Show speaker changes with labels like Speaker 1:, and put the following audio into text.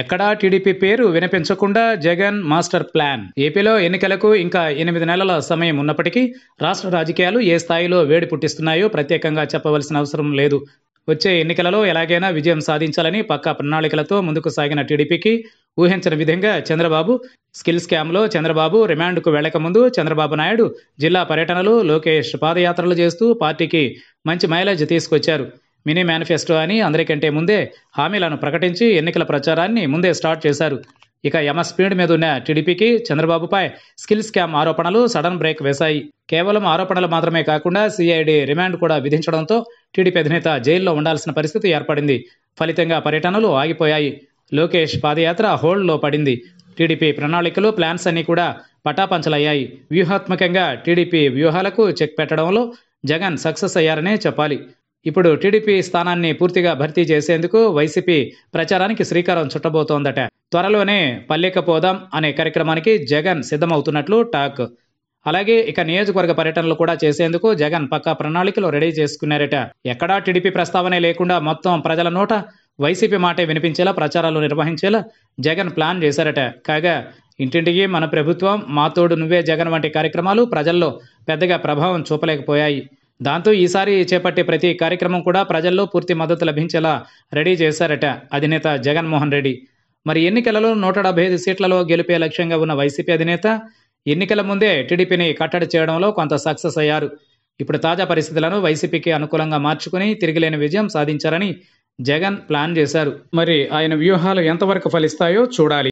Speaker 1: ఎక్కడా టీడీపీ పేరు వినిపించకుండా Jagan master plan ఏపీలో ఎన్నికలకు ఇంకా ఎనిమిది నెలల సమయం ఉన్నప్పటికీ రాష్ట్ర రాజకీయాలు ఏ స్థాయిలో వేడి పుట్టిస్తున్నాయో ప్రత్యేకంగా చెప్పవలసిన అవసరం లేదు వచ్చే ఎన్నికలలో ఎలాగైనా విజయం సాధించాలని పక్కా ప్రణాళికలతో ముందుకు సాగిన టీడీపీకి ఊహించిన విధంగా చంద్రబాబు స్కిల్ స్కామ్లో చంద్రబాబు రిమాండ్కు వెళ్లకముందు చంద్రబాబు నాయుడు జిల్లా పర్యటనలు లోకేష్ పాదయాత్రలు చేస్తూ పార్టీకి మంచి మైలేజ్ తీసుకొచ్చారు మినీ మేనిఫెస్టో అని అందరికంటే ముందే హామీలను ప్రకటించి ఎన్నికల ప్రచారాన్ని ముందే స్టార్ట్ చేశారు ఇక యమ స్పీడ్ మీద ఉన్న టీడీపీకి చంద్రబాబుపై స్కిల్ స్కామ్ ఆరోపణలు సడన్ బ్రేక్ వేశాయి కేవలం ఆరోపణలు మాత్రమే కాకుండా సిఐడి రిమాండ్ కూడా విధించడంతో టీడీపీ అధినేత జైల్లో ఉండాల్సిన పరిస్థితి ఏర్పడింది ఫలితంగా పర్యటనలు ఆగిపోయాయి లోకేష్ పాదయాత్ర హోల్డ్లో పడింది టీడీపీ ప్రణాళికలు ప్లాన్స్ అన్నీ కూడా పటాపంచలయ్యాయి వ్యూహాత్మకంగా టీడీపీ వ్యూహాలకు చెక్ పెట్టడంలో జగన్ సక్సెస్ అయ్యారనే చెప్పాలి ఇప్పుడు టీడీపీ స్థానాన్ని పూర్తిగా భర్తీ చేసేందుకు వైసీపీ ప్రచారానికి శ్రీకారం చుట్టబోతోందట త్వరలోనే పల్లెకపోదాం అనే కార్యక్రమానికి జగన్ సిద్ధమవుతున్నట్లు టాక్ అలాగే ఇక నియోజకవర్గ పర్యటనలు కూడా చేసేందుకు జగన్ పక్కా ప్రణాళికలు రెడీ చేసుకున్నారట ఎక్కడా టీడీపీ ప్రస్తావనే లేకుండా మొత్తం ప్రజల నోట వైసీపీ మాటే వినిపించేలా ప్రచారాలు నిర్వహించేలా జగన్ ప్లాన్ చేశారట కాగా ఇంటింటికి మన ప్రభుత్వం మాతోడు నువ్వే జగన్ వంటి కార్యక్రమాలు ప్రజల్లో పెద్దగా ప్రభావం చూపలేకపోయాయి దాంతో ఈసారి చేపట్టే ప్రతి కార్యక్రమం కూడా ప్రజల్లో పూర్తి మద్దతు లభించేలా రెడీ చేశారట అధినేత జగన్మోహన్ రెడ్డి మరి ఎన్నికలలో నూట డెబ్బై ఐదు సీట్లలో గెలిపే లక్ష్యంగా ఉన్న వైసీపీ అధినేత ఎన్నికల ముందే టీడీపీని కట్టడి చేయడంలో కొంత సక్సెస్ అయ్యారు ఇప్పుడు తాజా పరిస్థితులను వైసీపీకి అనుకూలంగా మార్చుకుని తిరిగిలేని విజయం సాధించారని జగన్ ప్లాన్ చేశారు మరి ఆయన వ్యూహాలు ఎంతవరకు ఫలిస్తాయో చూడాలి